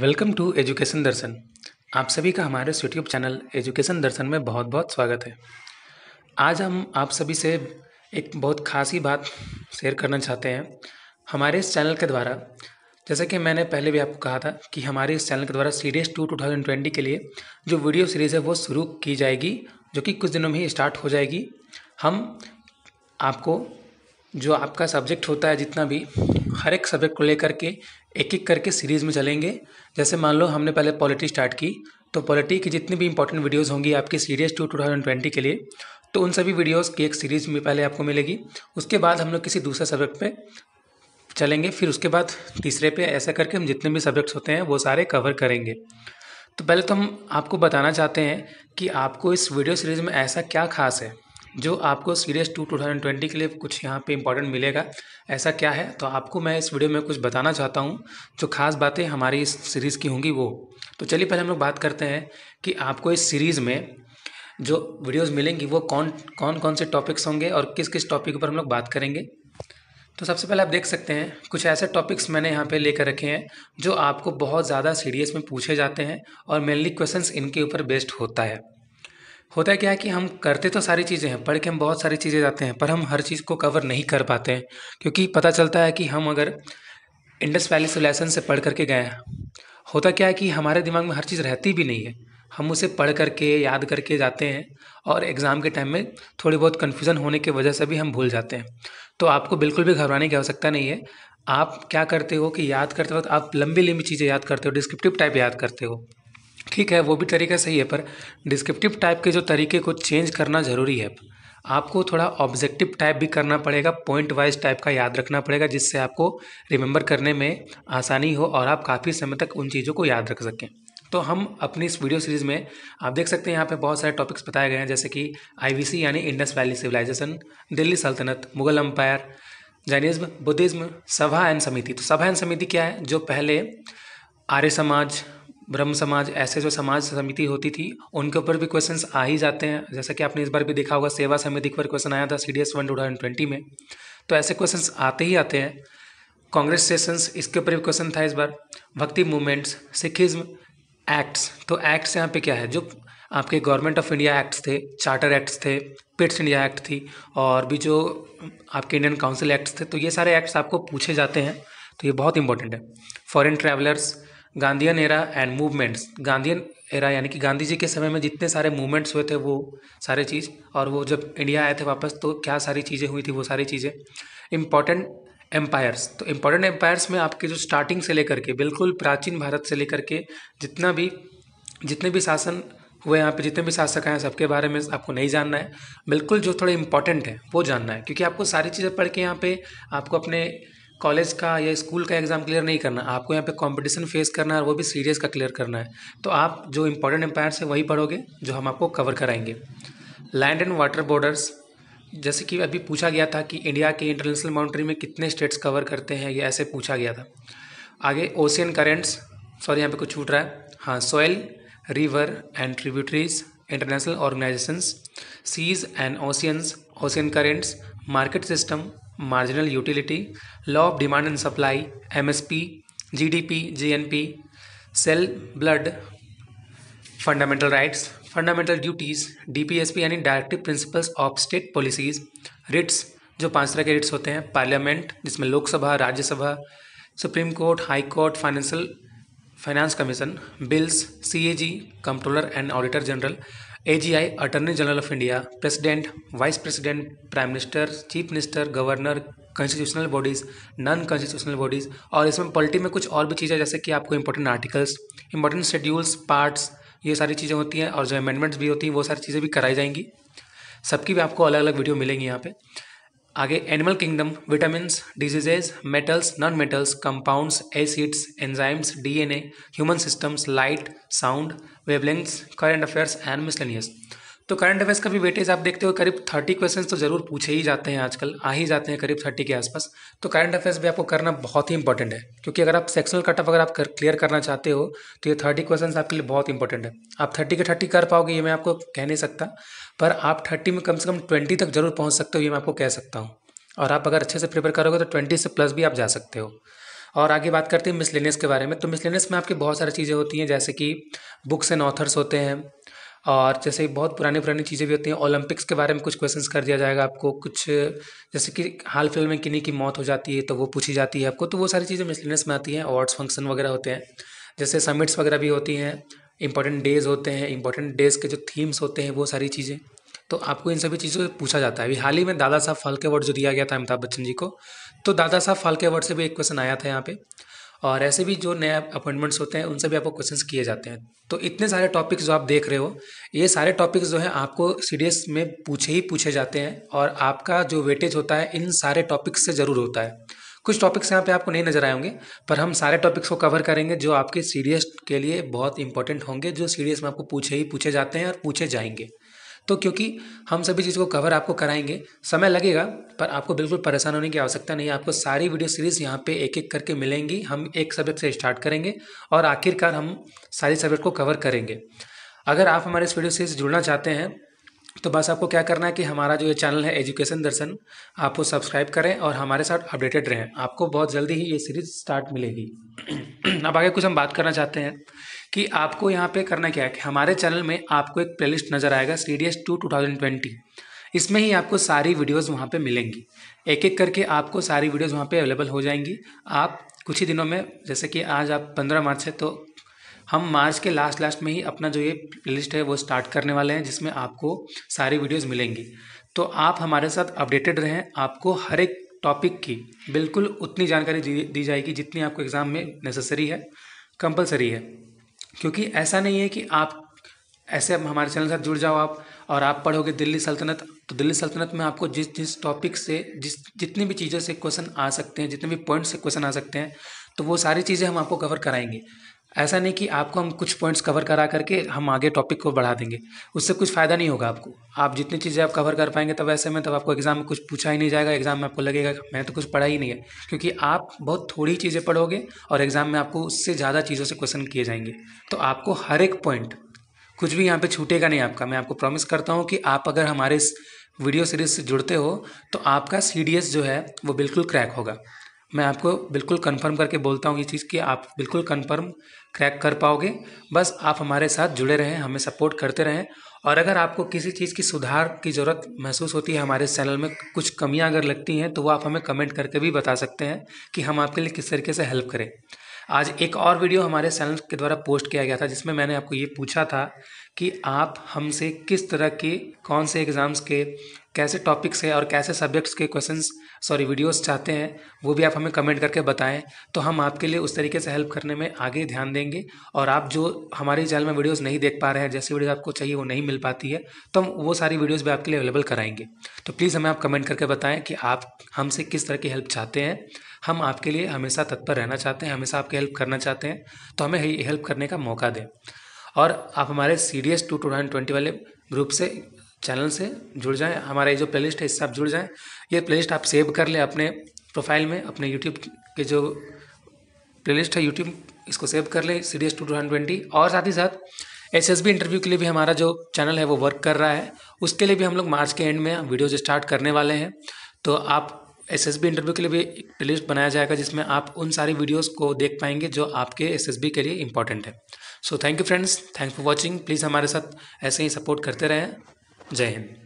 welcome to education दर्शन आप सभी का हमारे यूट्यूब चैनल एजुकेशन दर्शन में बहुत बहुत स्वागत है आज हम आप सभी से एक बहुत खास ही बात शेयर करना चाहते हैं हमारे इस चैनल के द्वारा जैसे कि मैंने पहले भी आपको कहा था कि हमारे इस चैनल के द्वारा series two two thousand twenty के लिए जो वीडियो सीरीज़ है वो शुरू की जाएगी जो कि कुछ दिनों में ही स्टार्ट हो जाएगी हम आपको जो आपका सब्जेक्ट होता है जितना भी हर एक सब्जेक्ट को लेकर के एक एक करके सीरीज़ में चलेंगे जैसे मान लो हमने पहले पॉलिटी स्टार्ट की तो पॉलिटी की जितनी भी इंपॉर्टेंट वीडियोज़ होंगी आपकी series two two thousand twenty के लिए तो उन सभी वीडियोज़ की एक सीरीज़ में पहले आपको मिलेगी उसके बाद हम लोग किसी दूसरे सब्जेक्ट पे चलेंगे फिर उसके बाद तीसरे पे ऐसा करके हम जितने भी सब्जेक्ट्स होते हैं वो सारे कवर करेंगे तो पहले तो हम आपको बताना चाहते हैं कि आपको इस वीडियो सीरीज़ में ऐसा क्या खास है जो आपको series two two thousand twenty के लिए कुछ यहाँ पे इंपॉर्टेंट मिलेगा ऐसा क्या है तो आपको मैं इस वीडियो में कुछ बताना चाहता हूँ जो खास बातें हमारी इस सीरीज़ की होंगी वो तो चलिए पहले हम लोग बात करते हैं कि आपको इस सीरीज़ में जो वीडियोस मिलेंगी वो कौन कौन कौन से टॉपिक्स होंगे और किस किस टॉपिक पर हम लोग बात करेंगे तो सबसे पहले आप देख सकते हैं कुछ ऐसे टॉपिक्स मैंने यहाँ पे लेकर रखे हैं जो आपको बहुत ज़्यादा सीरीज में पूछे जाते हैं और मेनली क्वेश्चंस इनके ऊपर बेस्ड होता है होता है क्या है कि हम करते तो सारी चीज़ें हैं पढ़ के हम बहुत सारी चीज़ें जाते हैं पर हम हर चीज़ को कवर नहीं कर पाते हैं क्योंकि पता चलता है कि हम अगर इंडस वैली सोलैसन से पढ़ करके गए होता क्या है कि हमारे दिमाग में हर चीज़ रहती भी नहीं है हम उसे पढ़ करके याद करके जाते हैं और एग्ज़ाम के टाइम में थोड़ी बहुत कन्फ्यूज़न होने की वजह से भी हम भूल जाते हैं तो आपको बिल्कुल भी घबराने की आवश्यकता नहीं है आप क्या करते हो कि याद करते वक्त आप लंबी लंबी चीज़ें याद करते हो डिस्क्रिप्टिव टाइप याद करते हो ठीक है वो भी तरीका सही है पर डिस्क्रिप्टिव टाइप के जो तरीके को चेंज करना ज़रूरी है आपको थोड़ा ऑब्जेक्टिव टाइप भी करना पड़ेगा पॉइंट वाइज टाइप का याद रखना पड़ेगा जिससे आपको रिमेंबर करने में आसानी हो और आप काफ़ी समय तक उन चीज़ों को याद रख सकें तो हम अपनी इस वीडियो सीरीज़ में आप देख सकते हैं यहाँ पे बहुत सारे टॉपिक्स बताए गए हैं जैसे कि आईवीसी यानी इंडस वैली सिविलाइजेशन दिल्ली सल्तनत Mughal empire Jainism Buddhism sabha and samiti तो सभा एंड समिति क्या है जो पहले आर्य समाज ब्रह्म समाज ऐसे जो समाज समिति होती थी उनके ऊपर भी क्वेश्चंस आ ही जाते हैं जैसा कि आपने इस बार भी देखा होगा सेवा समिति पर क्वेश्चन आया था C D S one two thousand twenty में तो ऐसे क्वेश्चंस आते ही आते हैं कांग्रेस सेशंस इसके ऊपर भी क्वेश्चन था इस बार भक्ति मूवमेंट्स सिखिज्म एक्ट्स तो एक्ट्स यहाँ पे क्या है जो आपके गवर्नमेंट ऑफ इंडिया एक्ट्स थे चार्टर एक्ट्स थे पिट्स इंडिया एक्ट थी और भी जो आपके इंडियन काउंसिल एक्ट्स थे तो ये सारे एक्ट्स आपको पूछे जाते हैं तो ये बहुत इंपॉर्टेंट है foreign travellers Gandhian era and movements Gandhian era यानी कि गांधी जी के समय में जितने सारे मूवमेंट्स हुए थे वो सारे चीज़ और वो जब इंडिया आए थे वापस तो क्या सारी चीज़ें हुई थी वो सारी चीज़ें इम्पॉर्टेंट एम्पायर्स तो इम्पॉर्टेंट एम्पायर्स में आपके जो स्टार्टिंग से लेकर के बिल्कुल प्राचीन भारत से लेकर के जितना भी जितने भी शासन हुए यहाँ पे जितने भी शासक हैं सबके बारे में आपको नहीं जानना है बिल्कुल जो थोड़े इम्पॉर्टेंट है वो जानना है क्योंकि आपको सारी चीज़ें पढ़ के यहाँ पे आपको अपने कॉलेज का या स्कूल का एग्ज़ाम क्लियर नहीं करना आपको यहाँ पे कंपटीशन फेस करना है और वो भी सीरियस का क्लियर करना है तो आप जो इम्पोर्टेंट एम्पायर्स हैं वही पढ़ोगे जो हम आपको कवर कराएंगे लैंड एंड वाटर बॉर्डर्स जैसे कि अभी पूछा गया था कि इंडिया के इंटरनेशनल बाउंड्री में कितने स्टेट्स कवर करते हैं ये ऐसे पूछा गया था आगे ओशियन करेंट्स सॉरी यहाँ पे कुछ छूट रहा है हाँ soil river and tributaries international organisations seas and oceans ocean currents market system demand and supply M S P G D P GNP, N P cell blood fundamental duties DPSP यानी directive principles of state policies writs जो पांच तरह के writs होते हैं parliament जिसमें Lok Sabha Rajya Sabha supreme court high court financial finance commission bills CAG controller and auditor general आई attorney general of India president vice president prime minister chief minister governor constitutional bodies non constitutional bodies और इसमें polity में कुछ और भी चीज़ें जैसे कि आपको important articles important schedules parts ये सारी चीज़ें होती हैं और जो अमेंडमेंट्स भी होती हैं वो सारी चीज़ें भी कराई जाएंगी सबकी भी आपको अलग अलग वीडियो मिलेंगी यहाँ पर आगे animal kingdom vitamin diseases metals non metals compounds acids enzymes DNA human systems light sound wavelengths current affairs and miscellaneous तो करंट अफेयर्स का भी वेटेज आप देखते हो करीब थर्टी क्वेश्चन तो जरूर पूछे ही जाते हैं आजकल आ ही जाते हैं करीब थर्टी के आसपास तो करंट अफेयर्स भी आपको करना बहुत ही इंपॉर्टेंट है क्योंकि अगर आप सेक्शनल कट ऑफ अगर आप कर, क्लियर करना चाहते हो तो ये थर्टी क्वेश्चन आपके लिए बहुत इंपॉर्टेंट है आप थर्टी के थर्टी कर पाओगे ये मैं आपको कह नहीं सकता पर आप थर्टी में कम से कम ट्वेंटी तक जरूर पहुँच सकते हो ये मैं आपको कह सकता हूँ और आप अगर अच्छे से प्रिपेयर करोगे तो ट्वेंटी से प्लस भी आप जा सकते हो और आगे बात करते हैं मिसलेनियस के बारे में तो मिसलेनियस में आपकी बहुत सारी चीज़ें होती हैं जैसे कि बुक्स एंड ऑथर्स होते हैं और जैसे बहुत पुरानी पुरानी चीज़ें भी होती हैं ओलंपिक्स के बारे में कुछ क्वेश्चंस कर दिया जाएगा आपको कुछ जैसे कि हाल फिल्म में किन्हीं की मौत हो जाती है तो वो पूछी जाती है आपको तो वो सारी चीज़ें मिसलिनस में आती हैं अवार्ड्स फंक्शन वगैरह होते हैं जैसे समिट्स वगैरह भी होती हैं इंपॉर्टेंट डेज होते हैं इंपॉर्टेंट डेज के जो थीम्स होते हैं वो सारी चीज़ें तो आपको इन सभी चीज़ों से पूछा जाता है अभी हाल ही में दादा साहब फाल्के अवार्ड जो दिया गया था अमिताभ बच्चन जी को तो दादा साहब फाल्के अवार्ड से भी एक क्वेश्चन आया था यहाँ पे और ऐसे भी जो नए अपॉइंटमेंट्स होते हैं उनसे भी आपको क्वेश्चंस किए जाते हैं तो इतने सारे टॉपिक्स जो आप देख रहे हो ये सारे टॉपिक्स जो हैं आपको सीडीएस में पूछे ही पूछे जाते हैं और आपका जो वेटेज होता है इन सारे टॉपिक्स से ज़रूर होता है कुछ टॉपिक्स यहाँ पे आपको नहीं नजर आएंगे पर हम सारे टॉपिक्स को कवर करेंगे जो आपके सी के लिए बहुत इंपॉर्टेंट होंगे जो सी में आपको पूछे ही पूछे जाते हैं और पूछे जाएंगे तो क्योंकि हम सभी चीज़ को कवर आपको कराएंगे समय लगेगा पर आपको बिल्कुल परेशान होने की आवश्यकता नहीं है आपको सारी वीडियो सीरीज़ यहाँ पे एक एक करके मिलेंगी हम एक सब्जेक्ट से स्टार्ट करेंगे और आखिरकार हम सारी सब्जेक्ट को कवर करेंगे अगर आप हमारे इस वीडियो सीरीज जुड़ना चाहते हैं तो बस आपको क्या करना है कि हमारा जो ये चैनल है एजुकेशन दर्शन आपको सब्सक्राइब करें और हमारे साथ अपडेटेड रहें आपको बहुत जल्दी ही ये सीरीज स्टार्ट मिलेगी अब आगे कुछ हम बात करना चाहते हैं कि आपको यहाँ पे करना क्या है कि हमारे चैनल में आपको एक प्लेलिस्ट नज़र आएगा C D S two two thousand twenty इसमें ही आपको सारी वीडियोज़ वहाँ पर मिलेंगी एक एक करके आपको सारी वीडियोज़ वहाँ पर अवेलेबल हो जाएंगी आप कुछ ही दिनों में जैसे कि आज आप पंद्रह मार्च है तो हम मार्च के लास्ट लास्ट में ही अपना जो ये प्लेलिस्ट है वो स्टार्ट करने वाले हैं जिसमें आपको सारी वीडियोस मिलेंगी तो आप हमारे साथ अपडेटेड रहें आपको हर एक टॉपिक की बिल्कुल उतनी जानकारी दी जाएगी जितनी आपको एग्ज़ाम में नेसेसरी है कंपलसरी है क्योंकि ऐसा नहीं है कि आप ऐसे अब हमारे चैनल के साथ जुड़ जाओ आप और आप पढ़ोगे दिल्ली सल्तनत तो दिल्ली सल्तनत में आपको जिस जिस टॉपिक से जिस जितनी भी चीज़ों से क्वेश्चन आ सकते हैं जितने भी पॉइंट से क्वेश्चन आ सकते हैं तो वो सारी चीज़ें हम आपको कवर कराएंगे ऐसा नहीं कि आपको हम कुछ पॉइंट्स कवर करा करके हम आगे टॉपिक को बढ़ा देंगे उससे कुछ फ़ायदा नहीं होगा आपको आप जितनी चीज़ें आप कवर कर पाएंगे तब ऐसे में तब आपको एग्ज़ाम में कुछ पूछा ही नहीं जाएगा एग्ज़ाम में आपको लगेगा मैंने तो कुछ पढ़ा ही नहीं है क्योंकि आप बहुत थोड़ी चीज़ें पढ़ोगे और एग्ज़ाम में आपको उससे ज़्यादा चीज़ों से क्वेश्चन किए जाएंगे तो आपको हर एक पॉइंट कुछ भी यहाँ पर छूटेगा नहीं आपका मैं आपको प्रॉमिस करता हूँ कि आप अगर हमारे इस वीडियो सीरीज से जुड़ते हो तो आपका सी जो है वो बिल्कुल क्रैक होगा मैं आपको बिल्कुल कंफर्म करके बोलता हूँ ये चीज़ कि आप बिल्कुल कंफर्म क्रैक कर पाओगे बस आप हमारे साथ जुड़े रहें हमें सपोर्ट करते रहें और अगर आपको किसी चीज़ की सुधार की ज़रूरत महसूस होती है हमारे चैनल में कुछ कमियाँ अगर लगती हैं तो वो आप हमें कमेंट करके भी बता सकते हैं कि हम आपके लिए किस तरीके से हेल्प करें आज एक और वीडियो हमारे चैनल के द्वारा पोस्ट किया गया था जिसमें मैंने आपको ये पूछा था कि आप हमसे किस तरह के कौन से एग्ज़ाम्स के कैसे टॉपिक्स है और कैसे सब्जेक्ट्स के क्वेश्चंस सॉरी वीडियोस चाहते हैं वो भी आप हमें कमेंट करके बताएं तो हम आपके लिए उस तरीके से हेल्प करने में आगे ध्यान देंगे और आप जो हमारे चैनल में वीडियोस नहीं देख पा रहे हैं जैसी वीडियो आपको चाहिए वो नहीं मिल पाती है तो हम वो सारी वीडियोज़ भी आपके लिए अवेलेबल कराएंगे तो प्लीज़ हमें आप कमेंट करके बताएँ कि आप हमसे किस तरह की हेल्प चाहते हैं हम आपके लिए हमेशा तत्पर रहना चाहते हैं हमेशा आपकी हेल्प करना चाहते हैं तो हमें हेल्प करने का मौका दें और आप हमारे C D S two two thousand twenty वाले ग्रुप से चैनल से जुड़ जाएं हमारा ये जो प्लेलिस्ट है इससे आप जुड़ जाएं ये प्लेलिस्ट आप सेव कर लें अपने प्रोफाइल में अपने यूट्यूब के जो प्लेलिस्ट है यूट्यूब इसको सेव कर लें C D S two twenty और साथ ही साथ एस एस बी इंटरव्यू के लिए भी हमारा जो चैनल है वो वर्क कर रहा है उसके लिए भी हम लोग मार्च के एंड में वीडियोज स्टार्ट करने वाले हैं तो आप एस एस बी इंटरव्यू के लिए भी एक प्लेलिस्ट बनाया जाएगा जिसमें आप उन सारी वीडियोज़ को देख पाएंगे जो आपके एस एस बी के लिए इंपॉर्टेंट है so thank you friends thanks for watching please हमारे साथ ऐसे ही सपोर्ट करते रहें جاي